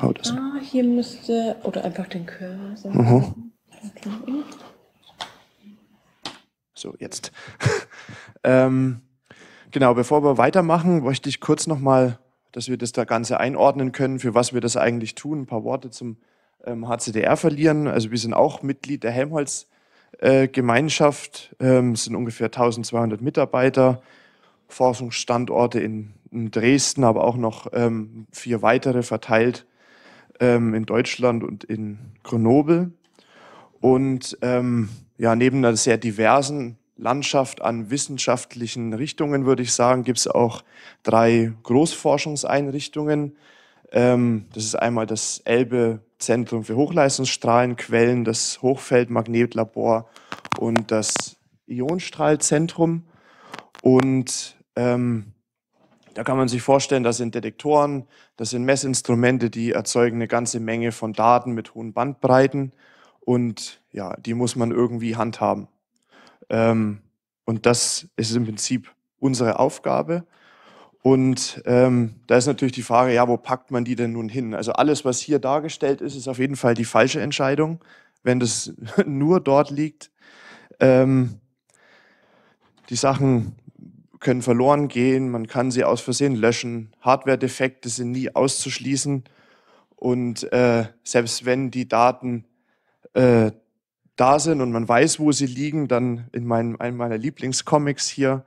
Hau das. Ah, hier müsste. Oder einfach den Cursor. Mhm. So, jetzt. ähm, genau, bevor wir weitermachen, möchte ich kurz nochmal, dass wir das da Ganze einordnen können, für was wir das eigentlich tun, ein paar Worte zum ähm, HCDR verlieren. Also wir sind auch Mitglied der Helmholtz äh, Gemeinschaft, ähm, sind ungefähr 1200 Mitarbeiter, Forschungsstandorte in in Dresden, aber auch noch ähm, vier weitere verteilt ähm, in Deutschland und in Grenoble. Und ähm, ja, neben einer sehr diversen Landschaft an wissenschaftlichen Richtungen, würde ich sagen, gibt es auch drei Großforschungseinrichtungen. Ähm, das ist einmal das Elbe Zentrum für Hochleistungsstrahlenquellen, das Hochfeldmagnetlabor und das Ionstrahlzentrum. Und ähm, da kann man sich vorstellen, das sind Detektoren, das sind Messinstrumente, die erzeugen eine ganze Menge von Daten mit hohen Bandbreiten und ja, die muss man irgendwie handhaben. Ähm, und das ist im Prinzip unsere Aufgabe. Und ähm, da ist natürlich die Frage, ja, wo packt man die denn nun hin? Also alles, was hier dargestellt ist, ist auf jeden Fall die falsche Entscheidung, wenn das nur dort liegt. Ähm, die Sachen, können verloren gehen, man kann sie aus Versehen löschen. Hardware-Defekte sind nie auszuschließen. Und äh, selbst wenn die Daten äh, da sind und man weiß, wo sie liegen, dann in meinem, einem meiner Lieblingscomics hier,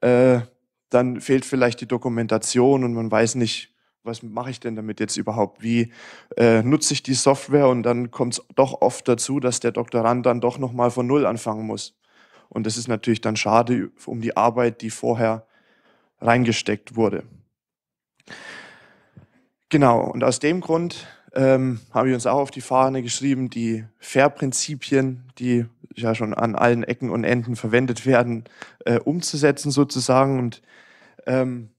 äh, dann fehlt vielleicht die Dokumentation und man weiß nicht, was mache ich denn damit jetzt überhaupt? Wie äh, nutze ich die Software? Und dann kommt es doch oft dazu, dass der Doktorand dann doch nochmal von Null anfangen muss. Und das ist natürlich dann schade um die Arbeit, die vorher reingesteckt wurde. Genau, und aus dem Grund ähm, haben wir uns auch auf die Fahne geschrieben, die FAIR-Prinzipien, die ja schon an allen Ecken und Enden verwendet werden, äh, umzusetzen sozusagen. Und ähm,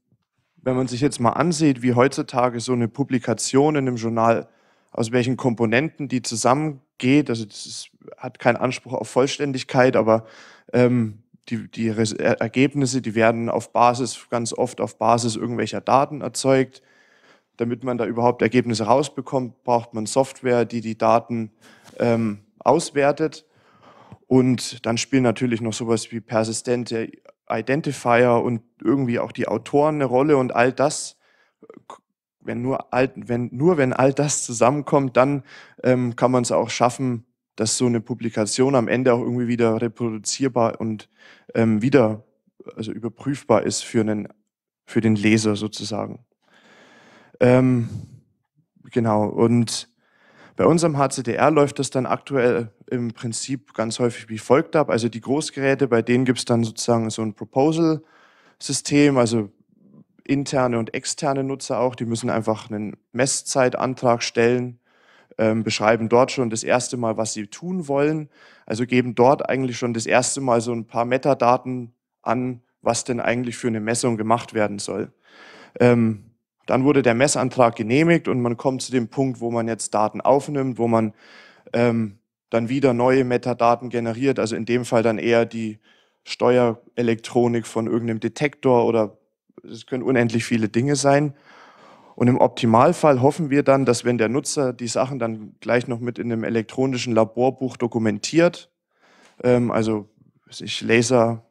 wenn man sich jetzt mal ansieht, wie heutzutage so eine Publikation in einem Journal, aus welchen Komponenten die zusammengeht, also das ist, hat keinen Anspruch auf Vollständigkeit, aber ähm, die, die Ergebnisse, die werden auf Basis, ganz oft auf Basis irgendwelcher Daten erzeugt. Damit man da überhaupt Ergebnisse rausbekommt, braucht man Software, die die Daten ähm, auswertet. Und dann spielen natürlich noch sowas wie persistente Identifier und irgendwie auch die Autoren eine Rolle und all das. Wenn nur, all, wenn, nur wenn all das zusammenkommt, dann ähm, kann man es auch schaffen, dass so eine Publikation am Ende auch irgendwie wieder reproduzierbar und ähm, wieder also überprüfbar ist für, einen, für den Leser sozusagen. Ähm, genau, und bei unserem HCDR läuft das dann aktuell im Prinzip ganz häufig wie folgt ab. Also die Großgeräte, bei denen gibt es dann sozusagen so ein Proposal-System, also interne und externe Nutzer auch, die müssen einfach einen Messzeitantrag stellen ähm, beschreiben dort schon das erste Mal, was sie tun wollen. Also geben dort eigentlich schon das erste Mal so ein paar Metadaten an, was denn eigentlich für eine Messung gemacht werden soll. Ähm, dann wurde der Messantrag genehmigt und man kommt zu dem Punkt, wo man jetzt Daten aufnimmt, wo man ähm, dann wieder neue Metadaten generiert. Also in dem Fall dann eher die Steuerelektronik von irgendeinem Detektor oder es können unendlich viele Dinge sein. Und im Optimalfall hoffen wir dann, dass wenn der Nutzer die Sachen dann gleich noch mit in einem elektronischen Laborbuch dokumentiert, ähm, also sich Laser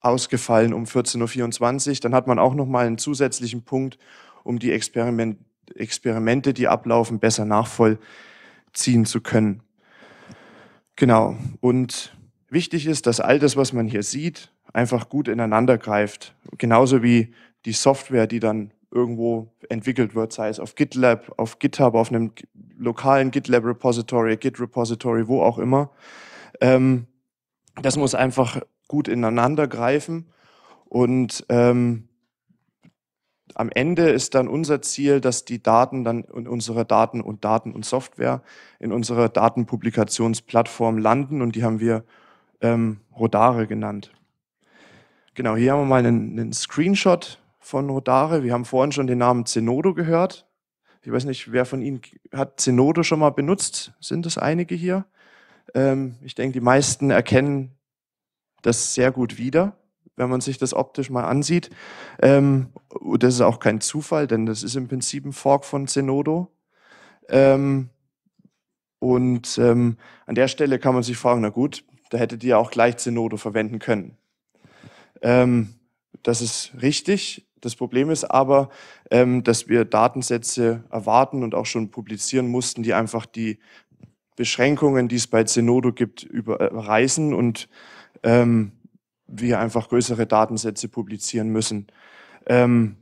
ausgefallen um 14.24 Uhr, dann hat man auch nochmal einen zusätzlichen Punkt, um die Experiment Experimente, die ablaufen, besser nachvollziehen zu können. Genau. Und wichtig ist, dass all das, was man hier sieht, einfach gut ineinander greift. Genauso wie die Software, die dann irgendwo entwickelt wird, sei es auf GitLab, auf GitHub, auf einem lokalen GitLab-Repository, Git-Repository, wo auch immer. Ähm, das muss einfach gut ineinander greifen. Und ähm, am Ende ist dann unser Ziel, dass die Daten dann in unsere Daten und Daten und Software in unserer Datenpublikationsplattform landen und die haben wir ähm, Rodare genannt. Genau, hier haben wir mal einen, einen Screenshot von Rodare. Wir haben vorhin schon den Namen Zenodo gehört. Ich weiß nicht, wer von Ihnen hat Zenodo schon mal benutzt? Sind es einige hier? Ähm, ich denke, die meisten erkennen das sehr gut wieder, wenn man sich das optisch mal ansieht. Ähm, das ist auch kein Zufall, denn das ist im Prinzip ein Fork von Zenodo. Ähm, und ähm, an der Stelle kann man sich fragen, na gut, da hättet ihr auch gleich Zenodo verwenden können. Ähm, das ist richtig. Das Problem ist aber, ähm, dass wir Datensätze erwarten und auch schon publizieren mussten, die einfach die Beschränkungen, die es bei Zenodo gibt, überreißen und ähm, wir einfach größere Datensätze publizieren müssen. Ähm,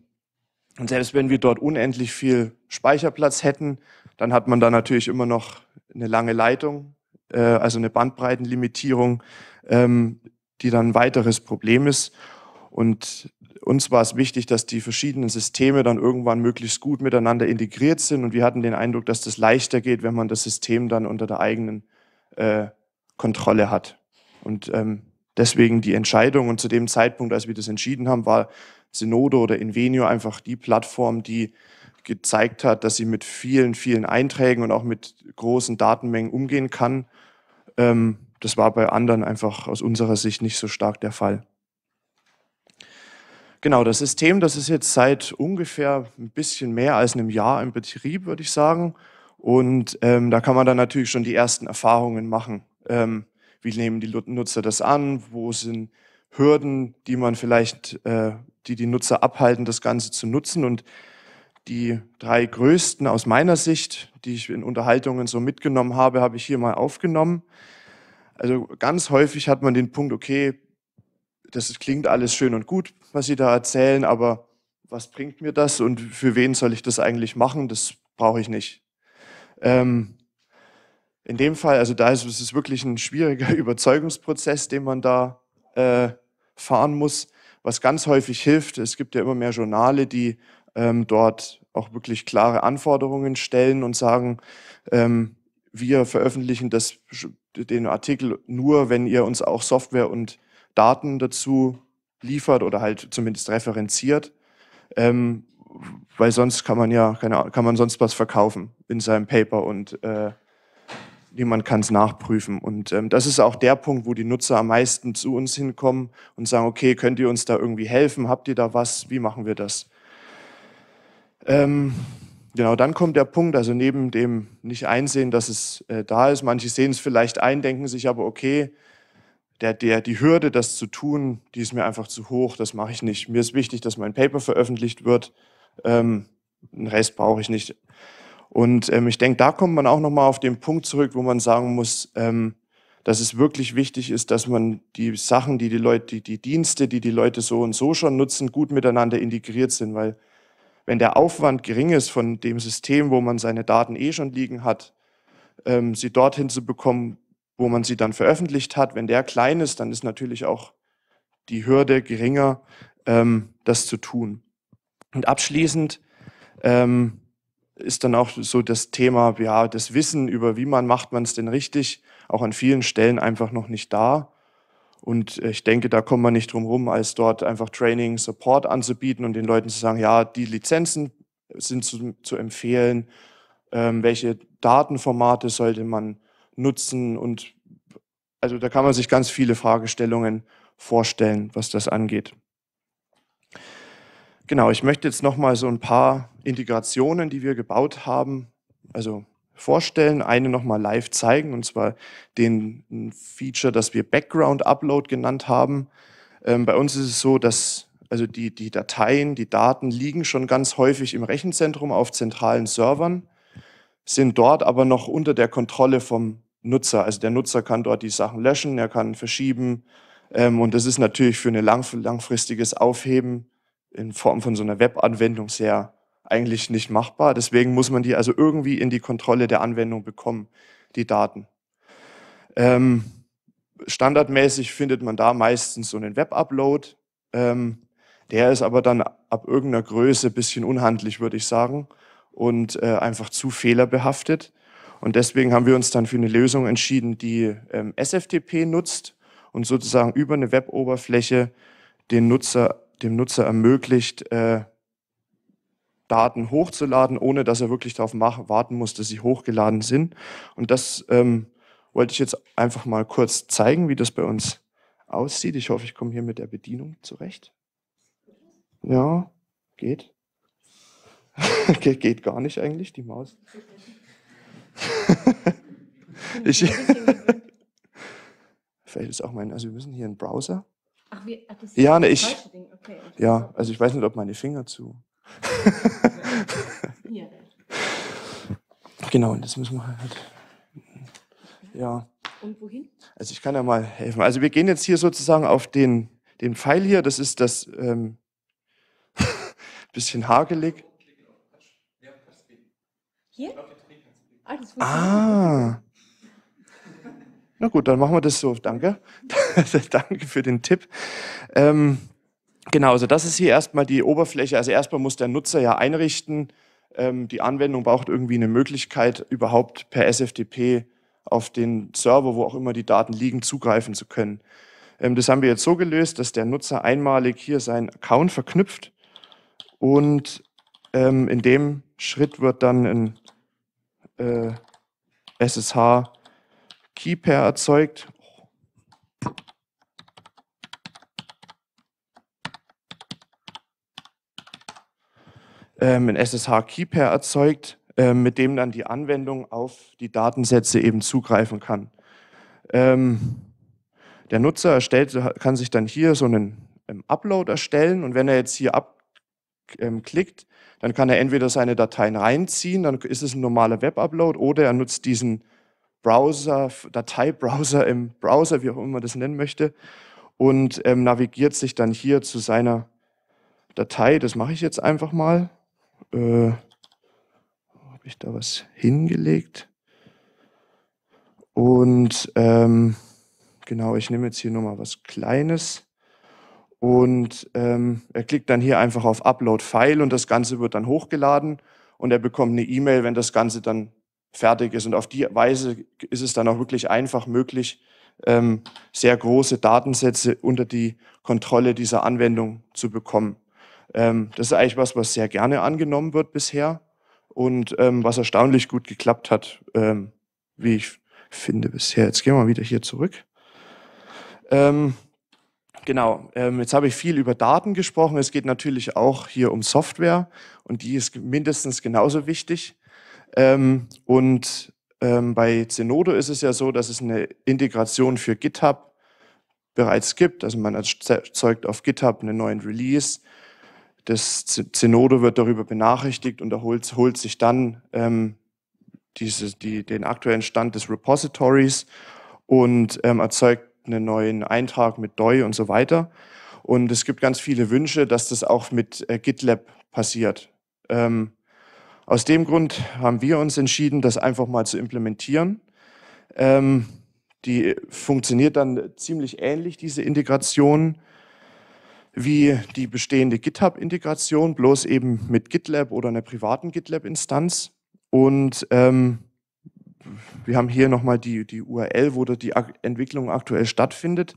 und selbst wenn wir dort unendlich viel Speicherplatz hätten, dann hat man da natürlich immer noch eine lange Leitung, äh, also eine Bandbreitenlimitierung, ähm, die dann ein weiteres Problem ist. Und uns war es wichtig, dass die verschiedenen Systeme dann irgendwann möglichst gut miteinander integriert sind. Und wir hatten den Eindruck, dass das leichter geht, wenn man das System dann unter der eigenen äh, Kontrolle hat. Und ähm, deswegen die Entscheidung. Und zu dem Zeitpunkt, als wir das entschieden haben, war Synodo oder Invenio einfach die Plattform, die gezeigt hat, dass sie mit vielen, vielen Einträgen und auch mit großen Datenmengen umgehen kann. Ähm, das war bei anderen einfach aus unserer Sicht nicht so stark der Fall. Genau, das System, das ist jetzt seit ungefähr ein bisschen mehr als einem Jahr im Betrieb, würde ich sagen. Und ähm, da kann man dann natürlich schon die ersten Erfahrungen machen. Ähm, wie nehmen die Nutzer das an? Wo sind Hürden, die man vielleicht, äh, die die Nutzer abhalten, das Ganze zu nutzen? Und die drei größten aus meiner Sicht, die ich in Unterhaltungen so mitgenommen habe, habe ich hier mal aufgenommen. Also ganz häufig hat man den Punkt, okay, das klingt alles schön und gut, was Sie da erzählen, aber was bringt mir das und für wen soll ich das eigentlich machen? Das brauche ich nicht. Ähm, in dem Fall, also da ist es wirklich ein schwieriger Überzeugungsprozess, den man da äh, fahren muss. Was ganz häufig hilft, es gibt ja immer mehr Journale, die ähm, dort auch wirklich klare Anforderungen stellen und sagen, ähm, wir veröffentlichen das, den Artikel nur, wenn ihr uns auch Software und Daten dazu liefert oder halt zumindest referenziert, ähm, weil sonst kann man ja, keine Ahnung, kann man sonst was verkaufen in seinem Paper und äh, niemand kann es nachprüfen. Und ähm, das ist auch der Punkt, wo die Nutzer am meisten zu uns hinkommen und sagen, okay, könnt ihr uns da irgendwie helfen? Habt ihr da was? Wie machen wir das? Ähm, genau, dann kommt der Punkt, also neben dem nicht einsehen, dass es äh, da ist, manche sehen es vielleicht ein, denken sich aber, okay, der, der, die Hürde, das zu tun, die ist mir einfach zu hoch, das mache ich nicht. Mir ist wichtig, dass mein Paper veröffentlicht wird, ähm, den Rest brauche ich nicht. Und ähm, ich denke, da kommt man auch nochmal auf den Punkt zurück, wo man sagen muss, ähm, dass es wirklich wichtig ist, dass man die Sachen, die die Leute, die, die Dienste, die die Leute so und so schon nutzen, gut miteinander integriert sind, weil wenn der Aufwand gering ist von dem System, wo man seine Daten eh schon liegen hat, ähm, sie dorthin zu bekommen, wo man sie dann veröffentlicht hat. Wenn der klein ist, dann ist natürlich auch die Hürde geringer, ähm, das zu tun. Und abschließend ähm, ist dann auch so das Thema, ja, das Wissen über, wie man macht man es denn richtig, auch an vielen Stellen einfach noch nicht da. Und äh, ich denke, da kommt man nicht drum rum, als dort einfach Training, Support anzubieten und den Leuten zu sagen, ja, die Lizenzen sind zu, zu empfehlen, ähm, welche Datenformate sollte man nutzen und also da kann man sich ganz viele Fragestellungen vorstellen, was das angeht. Genau, ich möchte jetzt nochmal so ein paar Integrationen, die wir gebaut haben, also vorstellen. Eine nochmal live zeigen, und zwar den Feature, das wir Background Upload genannt haben. Ähm, bei uns ist es so, dass also die, die Dateien, die Daten liegen schon ganz häufig im Rechenzentrum auf zentralen Servern, sind dort aber noch unter der Kontrolle vom Nutzer. Also der Nutzer kann dort die Sachen löschen, er kann verschieben. Ähm, und das ist natürlich für ein langfristiges Aufheben in Form von so einer Web-Anwendung sehr eigentlich nicht machbar. Deswegen muss man die also irgendwie in die Kontrolle der Anwendung bekommen, die Daten. Ähm, standardmäßig findet man da meistens so einen Web-Upload. Ähm, der ist aber dann ab irgendeiner Größe ein bisschen unhandlich, würde ich sagen, und äh, einfach zu fehlerbehaftet. Und deswegen haben wir uns dann für eine Lösung entschieden, die ähm, SFTP nutzt und sozusagen über eine Web-Oberfläche den Nutzer, dem Nutzer ermöglicht, äh, Daten hochzuladen, ohne dass er wirklich darauf warten muss, dass sie hochgeladen sind. Und das ähm, wollte ich jetzt einfach mal kurz zeigen, wie das bei uns aussieht. Ich hoffe, ich komme hier mit der Bedienung zurecht. Ja, geht. Ge geht gar nicht eigentlich, die Maus. ich Vielleicht ist auch mein, also wir müssen hier einen Browser. Ach, wir, ach, das ja, ne, ich, okay. ja, also ich weiß nicht, ob meine Finger zu. ja. Genau, und das müssen wir halt. Ja. Und wohin? Also ich kann ja mal helfen. Also wir gehen jetzt hier sozusagen auf den, den Pfeil hier. Das ist das ähm, bisschen hagelig. Hier? Ah, das ah. Na gut, dann machen wir das so. Danke. Danke für den Tipp. Ähm, genau, also das ist hier erstmal die Oberfläche. Also erstmal muss der Nutzer ja einrichten. Ähm, die Anwendung braucht irgendwie eine Möglichkeit, überhaupt per SFTP auf den Server, wo auch immer die Daten liegen, zugreifen zu können. Ähm, das haben wir jetzt so gelöst, dass der Nutzer einmalig hier seinen Account verknüpft und ähm, in dem Schritt wird dann ein äh, SSH Keypair erzeugt. Ähm, ein SSH Keypair erzeugt, äh, mit dem dann die Anwendung auf die Datensätze eben zugreifen kann. Ähm, der Nutzer erstellt, kann sich dann hier so einen ähm, Upload erstellen und wenn er jetzt hier abklickt, ähm, dann kann er entweder seine Dateien reinziehen, dann ist es ein normaler Web-Upload, oder er nutzt diesen Browser, Dateibrowser im Browser, wie auch immer man das nennen möchte, und ähm, navigiert sich dann hier zu seiner Datei. Das mache ich jetzt einfach mal. Äh, Habe ich da was hingelegt? Und ähm, genau, ich nehme jetzt hier nur mal was Kleines. Und ähm, er klickt dann hier einfach auf Upload File und das Ganze wird dann hochgeladen und er bekommt eine E-Mail, wenn das Ganze dann fertig ist. Und auf die Weise ist es dann auch wirklich einfach möglich, ähm, sehr große Datensätze unter die Kontrolle dieser Anwendung zu bekommen. Ähm, das ist eigentlich was, was sehr gerne angenommen wird bisher und ähm, was erstaunlich gut geklappt hat, ähm, wie ich finde bisher. Jetzt gehen wir mal wieder hier zurück. Ähm, Genau, ähm, jetzt habe ich viel über Daten gesprochen. Es geht natürlich auch hier um Software und die ist mindestens genauso wichtig. Ähm, und ähm, bei Zenodo ist es ja so, dass es eine Integration für GitHub bereits gibt. Also man erzeugt auf GitHub einen neuen Release. Das Zenodo wird darüber benachrichtigt und erholt, holt sich dann ähm, diese, die, den aktuellen Stand des Repositories und ähm, erzeugt einen neuen Eintrag mit DOI und so weiter. Und es gibt ganz viele Wünsche, dass das auch mit äh, GitLab passiert. Ähm, aus dem Grund haben wir uns entschieden, das einfach mal zu implementieren. Ähm, die funktioniert dann ziemlich ähnlich, diese Integration, wie die bestehende GitHub-Integration, bloß eben mit GitLab oder einer privaten GitLab-Instanz. Und ähm, wir haben hier nochmal die, die URL, wo die Entwicklung aktuell stattfindet.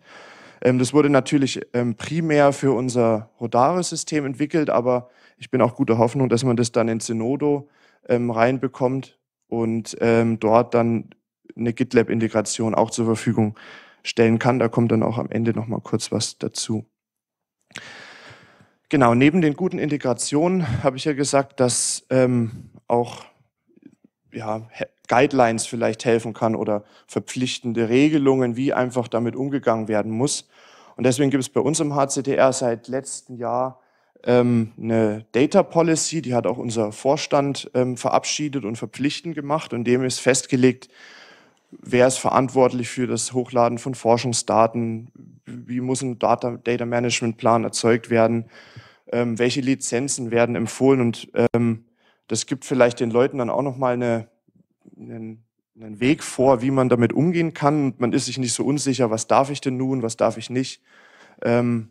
Ähm, das wurde natürlich ähm, primär für unser Rodare-System entwickelt, aber ich bin auch guter Hoffnung, dass man das dann in Zenodo ähm, reinbekommt und ähm, dort dann eine GitLab-Integration auch zur Verfügung stellen kann. Da kommt dann auch am Ende nochmal kurz was dazu. Genau, neben den guten Integrationen habe ich ja gesagt, dass ähm, auch ja, Guidelines vielleicht helfen kann oder verpflichtende Regelungen, wie einfach damit umgegangen werden muss. Und deswegen gibt es bei uns im HCDR seit letztem Jahr ähm, eine Data Policy, die hat auch unser Vorstand ähm, verabschiedet und verpflichtend gemacht und dem ist festgelegt, wer ist verantwortlich für das Hochladen von Forschungsdaten, wie muss ein Data, Data Management Plan erzeugt werden, ähm, welche Lizenzen werden empfohlen und ähm, das gibt vielleicht den Leuten dann auch nochmal eine einen, einen Weg vor, wie man damit umgehen kann. Und man ist sich nicht so unsicher, was darf ich denn nun, was darf ich nicht. Ähm,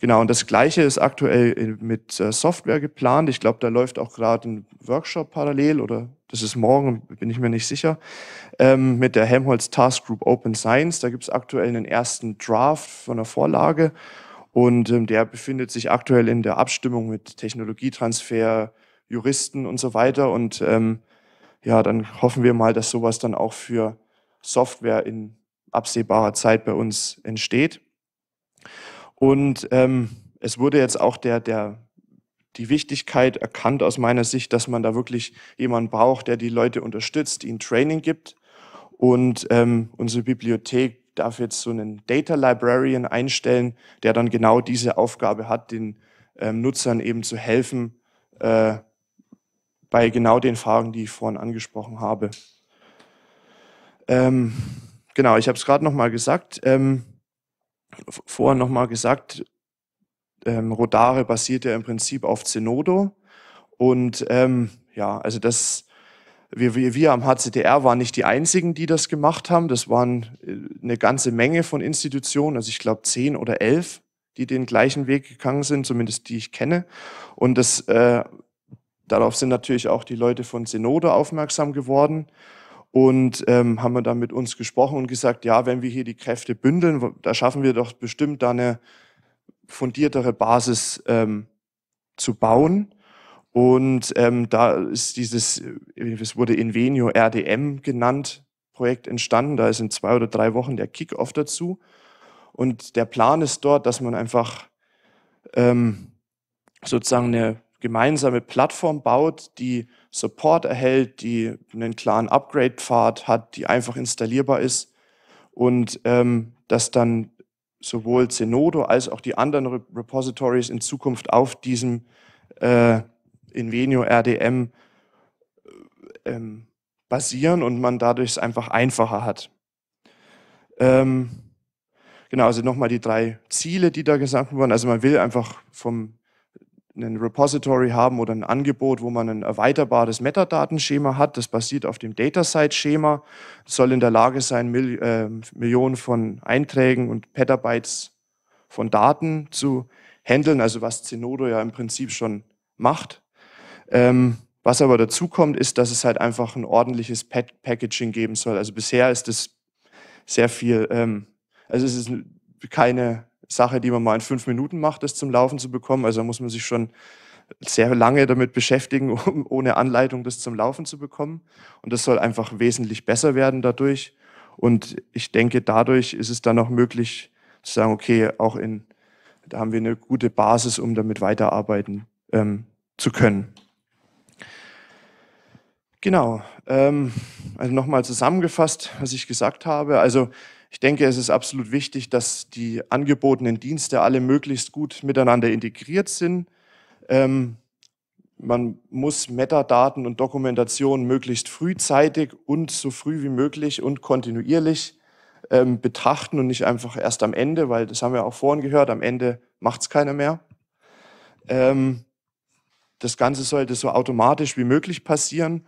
genau, und das Gleiche ist aktuell äh, mit äh, Software geplant. Ich glaube, da läuft auch gerade ein Workshop parallel oder das ist morgen, bin ich mir nicht sicher, ähm, mit der Helmholtz Task Group Open Science. Da gibt es aktuell einen ersten Draft von der Vorlage und ähm, der befindet sich aktuell in der Abstimmung mit Technologietransfer, Juristen und so weiter. Und ähm, ja, dann hoffen wir mal, dass sowas dann auch für Software in absehbarer Zeit bei uns entsteht. Und ähm, es wurde jetzt auch der, der, die Wichtigkeit erkannt aus meiner Sicht, dass man da wirklich jemanden braucht, der die Leute unterstützt, ihnen Training gibt. Und ähm, unsere Bibliothek darf jetzt so einen Data Librarian einstellen, der dann genau diese Aufgabe hat, den ähm, Nutzern eben zu helfen, äh, bei genau den Fragen, die ich vorhin angesprochen habe. Ähm, genau, ich habe es gerade nochmal gesagt, ähm, vorhin nochmal gesagt, ähm, Rodare basiert ja im Prinzip auf Zenodo. Und ähm, ja, also das, wir, wir, wir am HCDR waren nicht die einzigen, die das gemacht haben. Das waren äh, eine ganze Menge von Institutionen, also ich glaube zehn oder elf, die den gleichen Weg gegangen sind, zumindest die ich kenne. Und das äh, Darauf sind natürlich auch die Leute von Senode aufmerksam geworden und ähm, haben dann mit uns gesprochen und gesagt, ja, wenn wir hier die Kräfte bündeln, da schaffen wir doch bestimmt da eine fundiertere Basis ähm, zu bauen. Und ähm, da ist dieses, äh, es wurde Invenio RDM genannt, Projekt entstanden. Da ist in zwei oder drei Wochen der Kickoff dazu. Und der Plan ist dort, dass man einfach ähm, sozusagen eine gemeinsame Plattform baut, die Support erhält, die einen klaren Upgrade-Pfad hat, die einfach installierbar ist und ähm, dass dann sowohl Zenodo als auch die anderen Repositories in Zukunft auf diesem äh, Invenio RDM äh, ähm, basieren und man dadurch es einfach einfacher hat. Ähm, genau, also nochmal die drei Ziele, die da gesagt wurden. Also man will einfach vom ein Repository haben oder ein Angebot, wo man ein erweiterbares Metadatenschema hat. Das basiert auf dem data site schema soll in der Lage sein, Mil äh, Millionen von Einträgen und Petabytes von Daten zu handeln, also was Zenodo ja im Prinzip schon macht. Ähm, was aber dazu kommt, ist, dass es halt einfach ein ordentliches Pet Packaging geben soll. Also bisher ist es sehr viel, ähm, also es ist keine Sache, die man mal in fünf Minuten macht, das zum Laufen zu bekommen. Also muss man sich schon sehr lange damit beschäftigen, um ohne Anleitung das zum Laufen zu bekommen. Und das soll einfach wesentlich besser werden dadurch. Und ich denke, dadurch ist es dann auch möglich zu sagen, okay, auch in, da haben wir eine gute Basis, um damit weiterarbeiten ähm, zu können. Genau. Ähm, also nochmal zusammengefasst, was ich gesagt habe. Also ich denke, es ist absolut wichtig, dass die angebotenen Dienste alle möglichst gut miteinander integriert sind. Ähm, man muss Metadaten und Dokumentation möglichst frühzeitig und so früh wie möglich und kontinuierlich ähm, betrachten und nicht einfach erst am Ende, weil das haben wir auch vorhin gehört, am Ende macht es keiner mehr. Ähm, das Ganze sollte so automatisch wie möglich passieren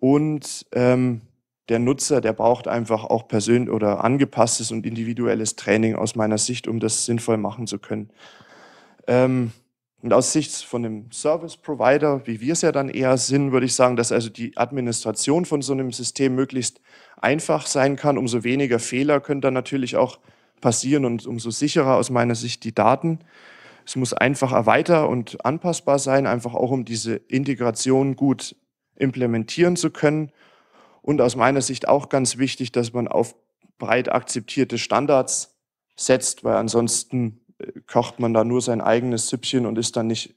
und ähm, der Nutzer, der braucht einfach auch persönlich oder angepasstes und individuelles Training aus meiner Sicht, um das sinnvoll machen zu können. Ähm, und aus Sicht von einem Service Provider, wie wir es ja dann eher sind, würde ich sagen, dass also die Administration von so einem System möglichst einfach sein kann. Umso weniger Fehler können dann natürlich auch passieren und umso sicherer aus meiner Sicht die Daten. Es muss einfach erweiter und anpassbar sein, einfach auch um diese Integration gut implementieren zu können und aus meiner Sicht auch ganz wichtig, dass man auf breit akzeptierte Standards setzt, weil ansonsten äh, kocht man da nur sein eigenes Süppchen und ist dann nicht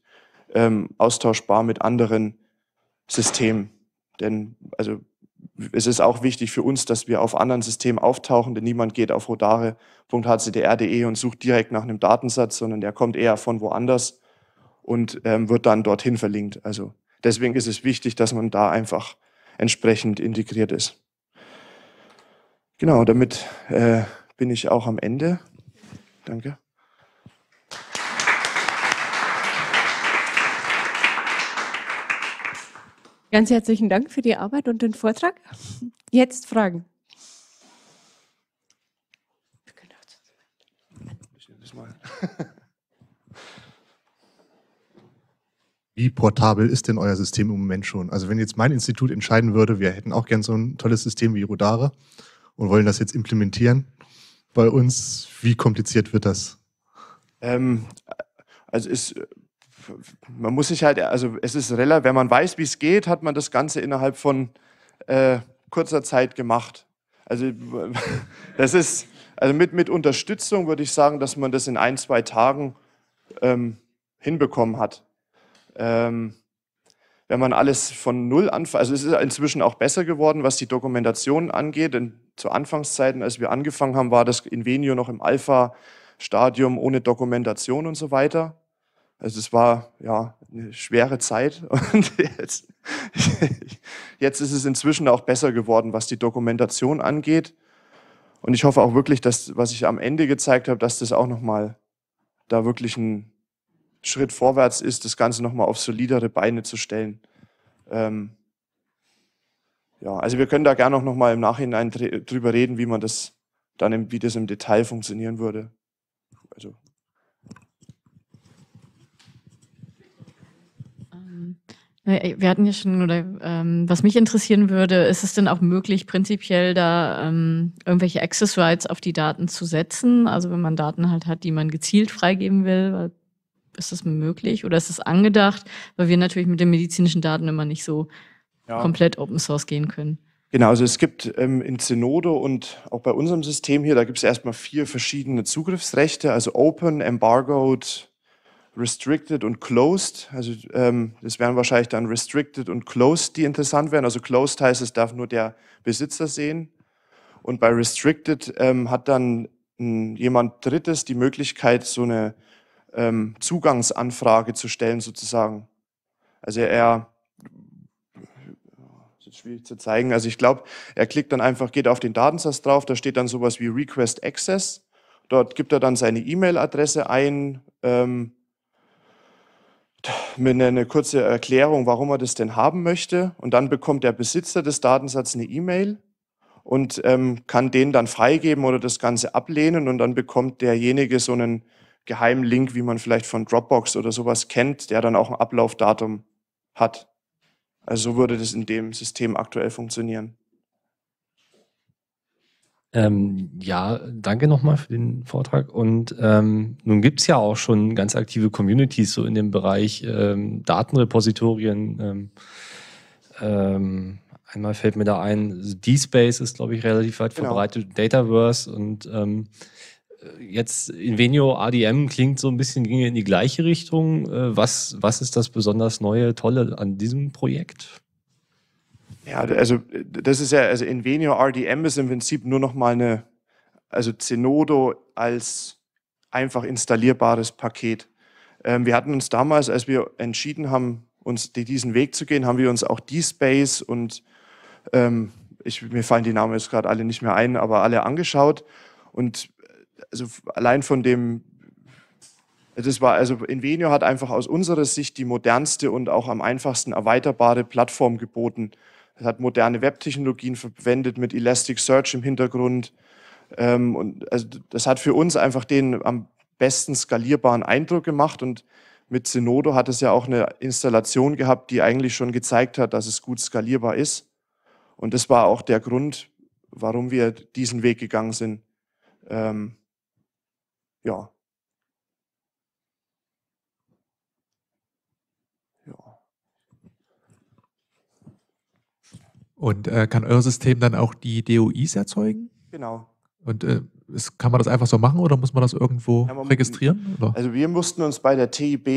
ähm, austauschbar mit anderen Systemen. Denn also es ist auch wichtig für uns, dass wir auf anderen Systemen auftauchen, denn niemand geht auf rodare.hcdr.de und sucht direkt nach einem Datensatz, sondern der kommt eher von woanders und ähm, wird dann dorthin verlinkt. Also deswegen ist es wichtig, dass man da einfach entsprechend integriert ist. Genau, damit äh, bin ich auch am Ende. Danke. Ganz herzlichen Dank für die Arbeit und den Vortrag. Jetzt Fragen. Mal. Wie portabel ist denn euer System im Moment schon? Also wenn jetzt mein Institut entscheiden würde, wir hätten auch gern so ein tolles System wie Rudare und wollen das jetzt implementieren bei uns, wie kompliziert wird das? Ähm, also ist, man muss sich halt, also es ist relativ, wenn man weiß, wie es geht, hat man das Ganze innerhalb von äh, kurzer Zeit gemacht. Also das ist, also mit, mit Unterstützung würde ich sagen, dass man das in ein, zwei Tagen ähm, hinbekommen hat ähm, wenn man alles von Null anfängt, also es ist inzwischen auch besser geworden, was die Dokumentation angeht. Denn zu Anfangszeiten, als wir angefangen haben, war das Invenio noch im Alpha-Stadium ohne Dokumentation und so weiter. Also es war ja eine schwere Zeit und jetzt, jetzt ist es inzwischen auch besser geworden, was die Dokumentation angeht. Und ich hoffe auch wirklich, dass was ich am Ende gezeigt habe, dass das auch noch mal da wirklich ein Schritt vorwärts ist, das Ganze nochmal auf solidere Beine zu stellen. Ähm, ja, also wir können da gerne auch nochmal im Nachhinein drüber reden, wie man das dann, im, wie das im Detail funktionieren würde. Also. Ähm, äh, wir hatten ja schon, oder ähm, was mich interessieren würde, ist es denn auch möglich, prinzipiell da ähm, irgendwelche Access Rights auf die Daten zu setzen? Also wenn man Daten halt hat, die man gezielt freigeben will, weil ist das möglich oder ist das angedacht? Weil wir natürlich mit den medizinischen Daten immer nicht so ja. komplett Open Source gehen können. Genau, also es gibt ähm, in Zenodo und auch bei unserem System hier, da gibt es erstmal vier verschiedene Zugriffsrechte, also Open, Embargoed, Restricted und Closed. Also ähm, das wären wahrscheinlich dann Restricted und Closed, die interessant wären. Also Closed heißt, es darf nur der Besitzer sehen. Und bei Restricted ähm, hat dann jemand Drittes die Möglichkeit, so eine ähm, Zugangsanfrage zu stellen, sozusagen. Also er, das ist schwierig zu zeigen, also ich glaube, er klickt dann einfach, geht auf den Datensatz drauf, da steht dann sowas wie Request Access. Dort gibt er dann seine E-Mail-Adresse ein, ähm, mit einer ne kurzen Erklärung, warum er das denn haben möchte. Und dann bekommt der Besitzer des Datensatzes eine E-Mail und ähm, kann den dann freigeben oder das Ganze ablehnen. Und dann bekommt derjenige so einen Geheimlink, wie man vielleicht von Dropbox oder sowas kennt, der dann auch ein Ablaufdatum hat. Also so würde das in dem System aktuell funktionieren. Ähm, ja, danke nochmal für den Vortrag. Und ähm, nun gibt es ja auch schon ganz aktive Communities so in dem Bereich ähm, Datenrepositorien. Ähm, ähm, einmal fällt mir da ein, DSpace ist, glaube ich, relativ weit genau. verbreitet, Dataverse und ähm, jetzt Invenio ADM klingt so ein bisschen ginge in die gleiche Richtung. Äh, was, was ist das besonders neue, tolle an diesem Projekt? Ja, also das ist ja, also Invenio RDM ist im Prinzip nur noch mal eine, also Zenodo als einfach installierbares Paket. Ähm, wir hatten uns damals, als wir entschieden haben, uns diesen Weg zu gehen, haben wir uns auch DSpace und ähm, ich, mir fallen die Namen jetzt gerade alle nicht mehr ein, aber alle angeschaut und also allein von dem, das war also Invenio hat einfach aus unserer Sicht die modernste und auch am einfachsten erweiterbare Plattform geboten. Es hat moderne Webtechnologien verwendet mit Elasticsearch im Hintergrund. Ähm, und also das hat für uns einfach den am besten skalierbaren Eindruck gemacht. Und mit Zenodo hat es ja auch eine Installation gehabt, die eigentlich schon gezeigt hat, dass es gut skalierbar ist. Und das war auch der Grund, warum wir diesen Weg gegangen sind. Ähm, ja. Und äh, kann euer System dann auch die DOIs erzeugen? Genau. Und äh, ist, kann man das einfach so machen oder muss man das irgendwo ja, man, registrieren? Oder? Also wir mussten uns bei der TIB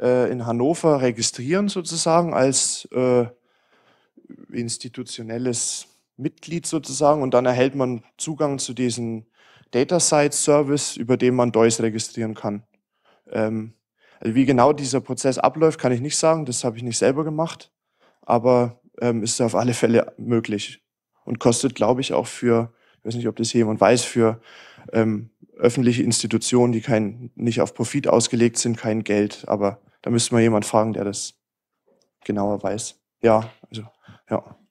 äh, in Hannover registrieren sozusagen als äh, institutionelles Mitglied sozusagen und dann erhält man Zugang zu diesen Data Site Service, über den man DOIs registrieren kann. Ähm, also wie genau dieser Prozess abläuft, kann ich nicht sagen. Das habe ich nicht selber gemacht. Aber ähm, ist auf alle Fälle möglich. Und kostet, glaube ich, auch für, ich weiß nicht, ob das jemand weiß, für ähm, öffentliche Institutionen, die kein, nicht auf Profit ausgelegt sind, kein Geld. Aber da müsste man jemand fragen, der das genauer weiß. Ja, also, ja.